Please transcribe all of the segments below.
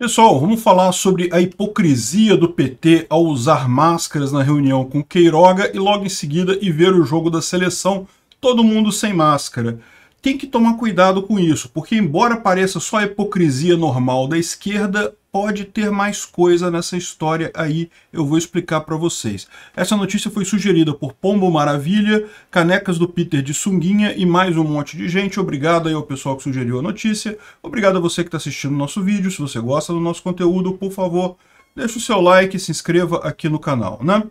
Pessoal, vamos falar sobre a hipocrisia do PT ao usar máscaras na reunião com Queiroga e logo em seguida e ver o jogo da seleção, todo mundo sem máscara. Tem que tomar cuidado com isso, porque embora pareça só a hipocrisia normal da esquerda, pode ter mais coisa nessa história aí, eu vou explicar para vocês. Essa notícia foi sugerida por Pombo Maravilha, Canecas do Peter de Sunguinha e mais um monte de gente. Obrigado aí ao pessoal que sugeriu a notícia. Obrigado a você que está assistindo o nosso vídeo. Se você gosta do nosso conteúdo, por favor, deixa o seu like e se inscreva aqui no canal, né?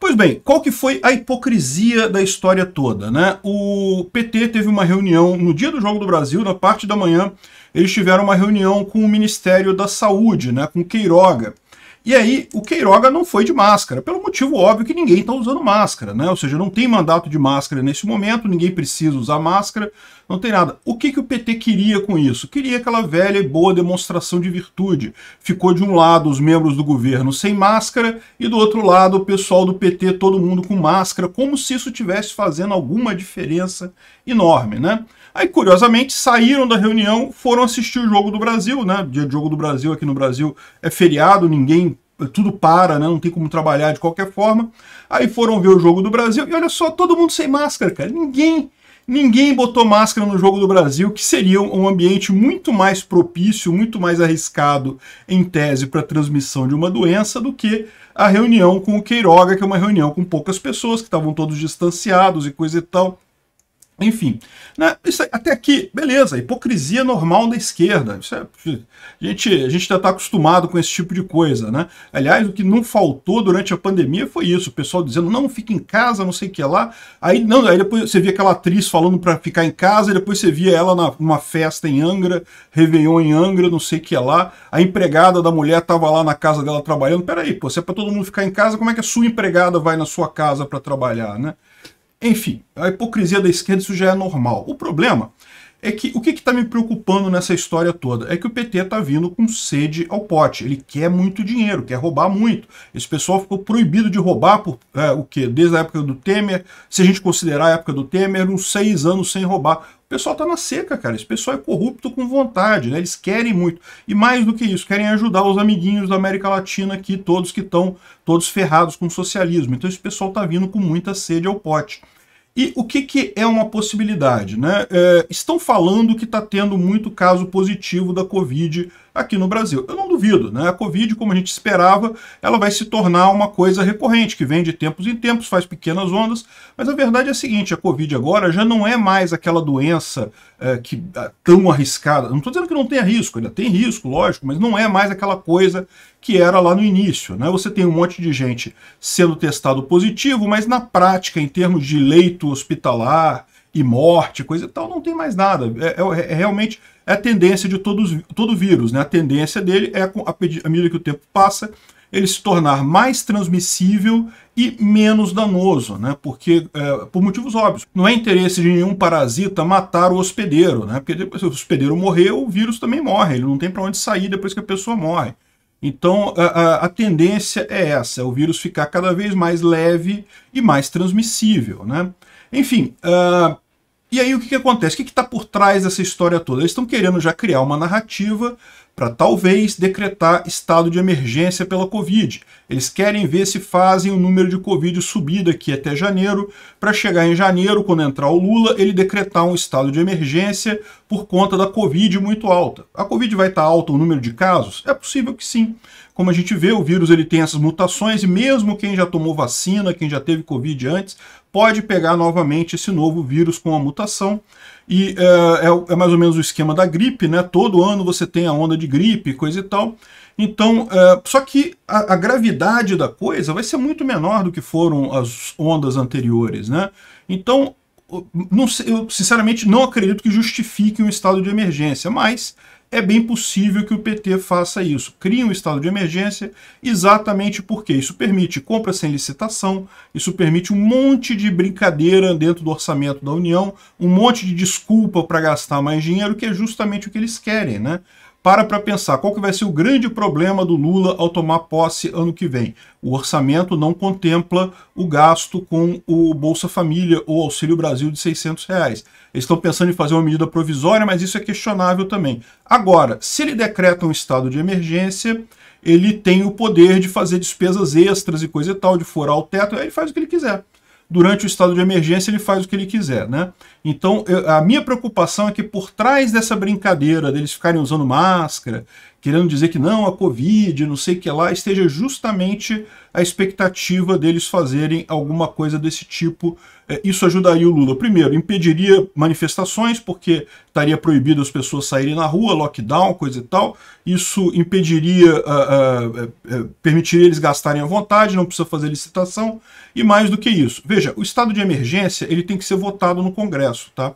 Pois bem, qual que foi a hipocrisia da história toda? Né? O PT teve uma reunião no dia do Jogo do Brasil, na parte da manhã, eles tiveram uma reunião com o Ministério da Saúde, né, com Queiroga. E aí, o Queiroga não foi de máscara, pelo motivo óbvio que ninguém está usando máscara, né? Ou seja, não tem mandato de máscara nesse momento, ninguém precisa usar máscara não tem nada. O que, que o PT queria com isso? Queria aquela velha e boa demonstração de virtude. Ficou de um lado os membros do governo sem máscara e do outro lado o pessoal do PT, todo mundo com máscara, como se isso tivesse fazendo alguma diferença enorme, né? Aí, curiosamente, saíram da reunião, foram assistir o Jogo do Brasil, né? Dia de Jogo do Brasil aqui no Brasil é feriado, ninguém tudo para, né? Não tem como trabalhar de qualquer forma. Aí foram ver o jogo do Brasil e olha só, todo mundo sem máscara, cara. Ninguém ninguém botou máscara no jogo do Brasil, que seria um ambiente muito mais propício, muito mais arriscado em tese para a transmissão de uma doença do que a reunião com o Queiroga, que é uma reunião com poucas pessoas que estavam todos distanciados e coisa e tal. Enfim, né, isso até aqui, beleza, hipocrisia normal da esquerda. É, a, gente, a gente já está acostumado com esse tipo de coisa, né? Aliás, o que não faltou durante a pandemia foi isso, o pessoal dizendo, não, fica em casa, não sei o que lá. Aí, não, aí depois você via aquela atriz falando para ficar em casa, depois você via ela na, numa festa em Angra, Réveillon em Angra, não sei o que lá. A empregada da mulher estava lá na casa dela trabalhando. Peraí, pô, se é para todo mundo ficar em casa, como é que a sua empregada vai na sua casa para trabalhar, né? Enfim, a hipocrisia da esquerda isso já é normal. O problema é que o que está me preocupando nessa história toda é que o PT está vindo com sede ao pote. Ele quer muito dinheiro, quer roubar muito. Esse pessoal ficou proibido de roubar por é, o quê? Desde a época do Temer, se a gente considerar a época do Temer, uns seis anos sem roubar. O pessoal está na seca, cara. Esse pessoal é corrupto com vontade, né? Eles querem muito. E mais do que isso, querem ajudar os amiguinhos da América Latina aqui, todos que estão todos ferrados com o socialismo. Então esse pessoal está vindo com muita sede ao pote. E o que, que é uma possibilidade? Né? É, estão falando que está tendo muito caso positivo da Covid aqui no Brasil. Eu não duvido, né? A Covid, como a gente esperava, ela vai se tornar uma coisa recorrente, que vem de tempos em tempos, faz pequenas ondas, mas a verdade é a seguinte, a Covid agora já não é mais aquela doença é, que é tão arriscada. Não estou dizendo que não tenha risco, ainda tem risco, lógico, mas não é mais aquela coisa que era lá no início, né? Você tem um monte de gente sendo testado positivo, mas na prática, em termos de leito hospitalar, e morte, coisa e tal, não tem mais nada. É, é, é, é realmente é a tendência de todos, todo vírus, né? A tendência dele é, à medida que o tempo passa, ele se tornar mais transmissível e menos danoso, né? Porque, é, por motivos óbvios, não é interesse de nenhum parasita matar o hospedeiro, né? Porque depois, se o hospedeiro morrer, o vírus também morre, ele não tem para onde sair depois que a pessoa morre. Então, a, a, a, tendência é essa, é o vírus ficar cada vez mais leve e mais transmissível, né? Enfim, uh, e aí o que, que acontece? O que está por trás dessa história toda? Eles estão querendo já criar uma narrativa para talvez decretar estado de emergência pela Covid. Eles querem ver se fazem o número de Covid subir daqui até janeiro, para chegar em janeiro, quando entrar o Lula, ele decretar um estado de emergência por conta da Covid muito alta. A Covid vai estar tá alta o número de casos? É possível que sim. Como a gente vê, o vírus ele tem essas mutações e mesmo quem já tomou vacina, quem já teve Covid antes, pode pegar novamente esse novo vírus com a mutação. E eh, é, é, é, mais ou menos o esquema da gripe, né? Todo ano você tem a onda de gripe, coisa e tal. Então, é, só que a, a, gravidade da coisa vai ser muito menor do que foram as ondas anteriores, né? Então, não, eu sinceramente não acredito que justifique um estado de emergência, mas é bem possível que o PT faça isso. Crie um estado de emergência exatamente porque isso permite compra sem licitação, isso permite um monte de brincadeira dentro do orçamento da União, um monte de desculpa para gastar mais dinheiro, que é justamente o que eles querem, né? para para pensar qual que vai ser o grande problema do Lula ao tomar posse ano que vem. O orçamento não contempla o gasto com o Bolsa Família ou Auxílio Brasil de 600 reais. Eles estão pensando em fazer uma medida provisória, mas isso é questionável também. Agora, se ele decreta um estado de emergência, ele tem o poder de fazer despesas extras e coisa e tal, de furar o teto, aí ele faz o que ele quiser durante o estado de emergência ele faz o que ele quiser, né? Então, eu, a minha preocupação é que por trás dessa brincadeira deles ficarem usando máscara querendo dizer que não, a Covid, não sei o que lá, esteja justamente a expectativa deles fazerem alguma coisa desse tipo. É, isso ajudaria o Lula. Primeiro, impediria manifestações, porque estaria proibido as pessoas saírem na rua, lockdown, coisa e tal. Isso impediria, uh, uh, uh, permitiria eles gastarem à vontade, não precisa fazer licitação. E mais do que isso, veja, o estado de emergência ele tem que ser votado no Congresso, tá?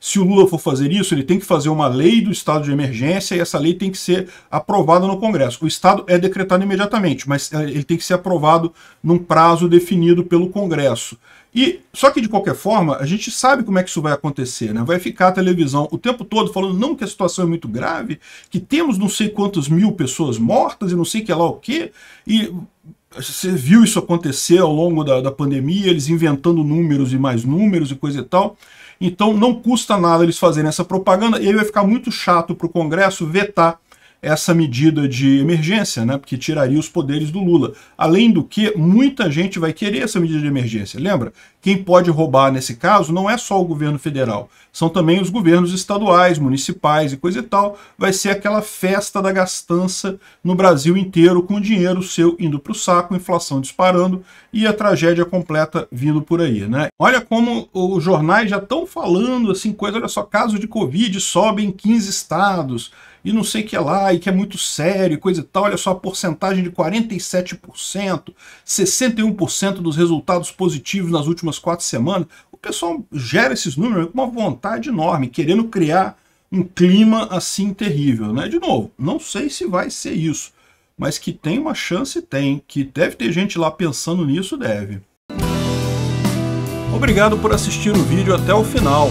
se o Lula for fazer isso, ele tem que fazer uma lei do estado de emergência e essa lei tem que ser aprovada no Congresso. O estado é decretado imediatamente, mas eh, ele tem que ser aprovado num prazo definido pelo Congresso. E só que de qualquer forma, a gente sabe como é que isso vai acontecer, né? Vai ficar a televisão o tempo todo falando não que a situação é muito grave, que temos não sei quantos mil pessoas mortas e não sei que lá o quê, e você viu isso acontecer ao longo da, da pandemia, eles inventando números e mais números e coisa e tal. Então não custa nada eles fazerem essa propaganda e aí vai ficar muito chato para o Congresso vetar essa medida de emergência, né, porque tiraria os poderes do Lula. Além do que, muita gente vai querer essa medida de emergência. Lembra? Quem pode roubar nesse caso não é só o governo federal, são também os governos estaduais, municipais e coisa e tal. Vai ser aquela festa da gastança no Brasil inteiro, com o dinheiro seu indo para o saco, inflação disparando e a tragédia completa vindo por aí. Né? Olha como os jornais já estão falando assim, coisa, olha só, caso de Covid sobe em 15 estados e não sei que é lá, e que é muito sério, coisa e tal. Olha só a porcentagem de 47%, 61% dos resultados positivos nas últimas quatro semanas. O pessoal gera esses números com uma vontade enorme, querendo criar um clima assim terrível, né? De novo, não sei se vai ser isso, mas que tem uma chance, tem. Que deve ter gente lá pensando nisso, deve. Obrigado por assistir o vídeo até o final.